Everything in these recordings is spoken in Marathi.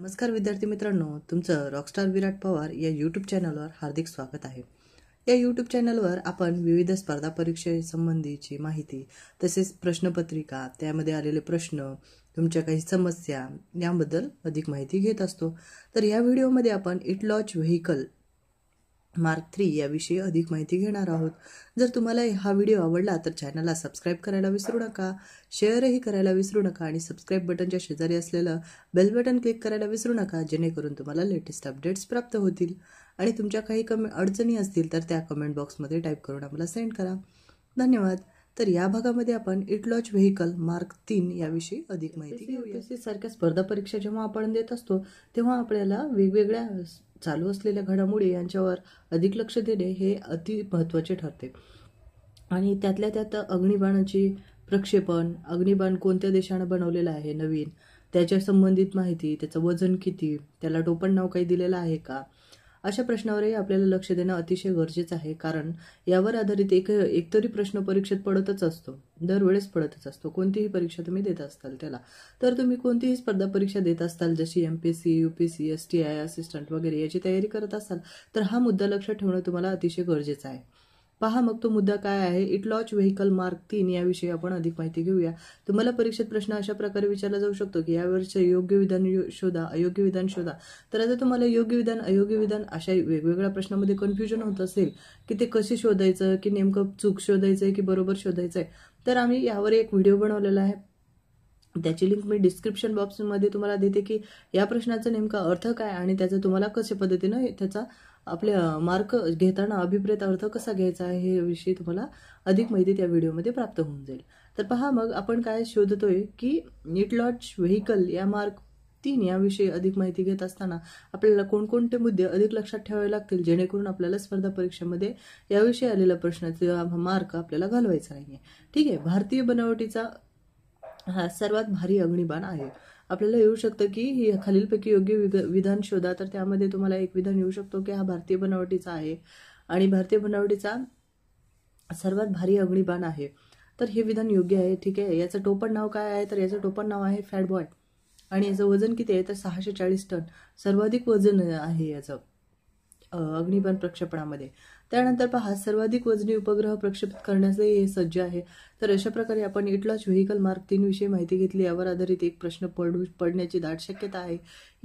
नमस्कार विद्यार्थी मित्रांनो तुमचं रॉकस्टार विराट पवार या यूट्यूब चॅनलवर हार्दिक स्वागत आहे या यूट्यूब चॅनलवर आपण विविध स्पर्धा परीक्षेसंबंधीची माहिती तसेच प्रश्नपत्रिका त्यामध्ये आलेले प्रश्न तुमच्या काही समस्या याबद्दल अधिक माहिती घेत असतो तर या व्हिडिओमध्ये आपण इट लॉच व्हेकल मार्क थ्री याविषयी अधिक माहिती घेणार आहोत जर तुम्हाला हा व्हिडिओ आवडला तर चॅनलला सबस्क्राईब करायला विसरू नका शेअरही करायला विसरू नका आणि सबस्क्राईब बटनच्या शेजारी असलेलं बेल बटन क्लिक करायला विसरू नका जेणेकरून तुम्हाला लेटेस्ट अपडेट्स प्राप्त होतील आणि तुमच्या काही कमे अडचणी असतील तर त्या कमेंट बॉक्समध्ये टाईप करून आम्हाला सेंड करा धन्यवाद तर या भागामध्ये आपण इट लॉच व्हेकल मार्क तीन याविषयी अधिक माहिती घेऊया सारख्या स्पर्धा परीक्षा जेव्हा आपण देत असतो तेव्हा आपल्याला वेगवेगळ्या चालू असलेल्या घडामोडी यांच्यावर अधिक लक्ष देणे हे अति महत्त्वाचे ठरते आणि त्यातल्या त्यात अग्निबाणाची प्रक्षेपण अग्निबाण कोणत्या देशानं बनवलेलं आहे नवीन त्याच्या संबंधित माहिती त्याचं वजन किती त्याला टोपण नाव काही दिलेलं आहे का अशा प्रश्नावरही आपल्याला लक्ष देणं अतिशय गरजेचं आहे कारण यावर आधारित एक एकतरी प्रश्न परीक्षेत पडतच असतो दरवेळेस पडतच असतो कोणतीही परीक्षा तुम्ही देत असताल त्याला तर तुम्ही कोणतीही स्पर्धा परीक्षा देत असताल जशी M P C U P C S T I assistant वगैरे याची तयारी करत असाल तर हा मुद्दा लक्षात ठेवणं तुम्हाला अतिशय गरजेचं आहे पहा मग तो मुद्दा काय आहे इट लॉच व्हेकल मार्क तीन याविषयी आपण अधिक माहिती घेऊया तुम्हाला परीक्षेत प्रश्न अशा प्रकारे विचारला जाऊ शकतो की यावरचे योग्य विधान शोधा अयोग्य विधान शोधा तर आता तुम्हाला योग्य विधान अयोग्य विधान अशा वेगवेगळ्या प्रश्नामध्ये कन्फ्युजन होत असेल की ते कसे शोधायचं की नेमकं चूक शोधायचं की बरोबर शोधायचं तर आम्ही यावर एक व्हिडिओ बनवलेला आहे त्याची लिंक मी डिस्क्रिप्शन बॉक्समध्ये तुम्हाला देते की या प्रश्नाचा नेमका अर्थ काय आणि त्याचा तुम्हाला कशा पद्धतीनं त्याचा आपल्या मार्क घेताना अभिप्रेत अर्थ कसा घ्यायचा आहे हे विषयी तुम्हाला अधिक माहिती त्या व्हिडिओमध्ये प्राप्त होऊन जाईल तर पहा मग आपण काय शोधतोय की नीट लॉच व्हेकल या मार्क तीन याविषयी अधिक माहिती घेत असताना आपल्याला कोणकोणते मुद्दे अधिक लक्षात ठेवावे लागतील जेणेकरून आपल्याला स्पर्धा परीक्षेमध्ये याविषयी आलेला प्रश्नाचा मार्क आपल्याला घालवायचा नाही ठीक आहे भारतीय बनावटीचा हा सर्वात भारी अग्निबाण आहे आपल्याला येऊ शकतं की ही खालीलपैकी योग्य विधान शोधा तर त्यामध्ये तुम्हाला एक विधान येऊ शकतो की हा भारतीय बनावटीचा आहे आणि भारतीय बनावटीचा सर्वात भारी अग्निबाण आहे तर हे विधान योग्य आहे ठीक आहे याचं टोपण नाव काय आहे तर याचं टोपण नाव आहे फॅट बॉय आणि याचं वजन किती आहे तर सहाशे चाळीस टन सर्वाधिक वजन आहे याचं अग्निबाण प्रक्षेपणामध्ये त्यानंतर पहा सर्वाधिक वजनी उपग्रह प्रक्षेपित करण्याचे हे सज्ज आहे तर अशा प्रकारे आपण इटलाच व्हेकल मार्क तीन विषयी माहिती घेतली यावर आधारित एक प्रश्न पडू पडण्याची दाट शक्यता आहे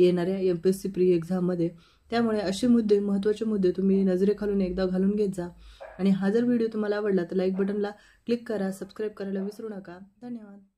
येणाऱ्या M P S C pre एक्झाममध्ये त्यामुळे असे मुद्दे महत्त्वाचे मुद्दे तुम्ही नजरेखालून एकदा घालून घेत जा आणि हा जर व्हिडिओ तुम्हाला आवडला तर लाईक बटनला क्लिक करा सबस्क्राईब करायला विसरू नका धन्यवाद